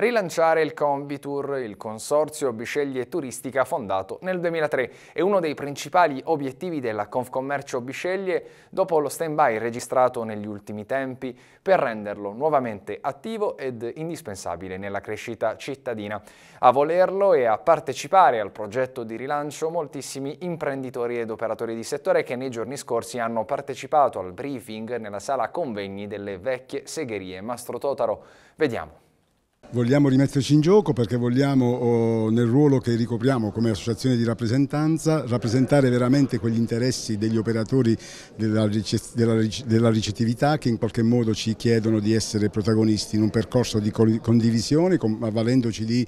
Rilanciare il Combitur, il consorzio Bisceglie Turistica fondato nel 2003, è uno dei principali obiettivi della Confcommercio Bisceglie dopo lo stand-by registrato negli ultimi tempi per renderlo nuovamente attivo ed indispensabile nella crescita cittadina. A volerlo e a partecipare al progetto di rilancio moltissimi imprenditori ed operatori di settore che nei giorni scorsi hanno partecipato al briefing nella sala convegni delle vecchie segherie Mastro Totaro. Vediamo. Vogliamo rimetterci in gioco perché vogliamo, oh, nel ruolo che ricopriamo come associazione di rappresentanza, rappresentare veramente quegli interessi degli operatori della, ricettività che in qualche modo ci chiedono di essere protagonisti in un percorso di condivisione, avvalendoci di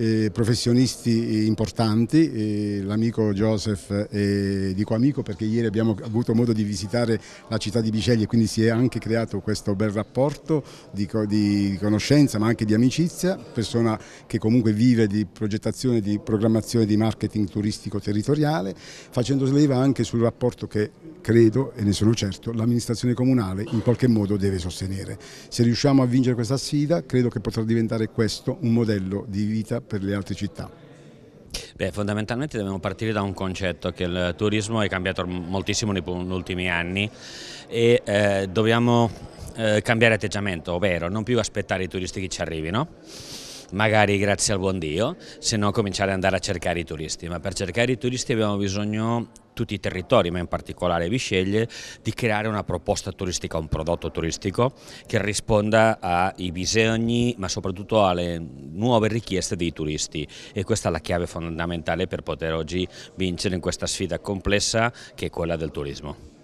eh, professionisti importanti, eh, l'amico Joseph, eh, dico amico perché ieri abbiamo avuto modo di visitare la città di Biceglie e quindi si è anche creato questo bel rapporto di, di, conoscenza ma anche di amicizia, persona che comunque vive di progettazione, di programmazione di marketing turistico territoriale, facendo leva anche sul rapporto che credo e ne sono certo l'amministrazione comunale in qualche modo deve sostenere. Se riusciamo a vincere questa sfida credo che potrà diventare questo un modello di vita per le altre città. Beh, fondamentalmente dobbiamo partire da un concetto che il turismo è cambiato moltissimo negli ultimi anni e eh, dobbiamo eh, cambiare atteggiamento, ovvero non più aspettare i turisti che ci arrivino magari grazie al buon Dio, se no cominciare ad andare a cercare i turisti, ma per cercare i turisti abbiamo bisogno tutti i territori, ma in particolare Bisceglie, di creare una proposta turistica, un prodotto turistico che risponda ai bisogni, ma soprattutto alle nuove richieste dei turisti e questa è la chiave fondamentale per poter oggi vincere in questa sfida complessa che è quella del turismo.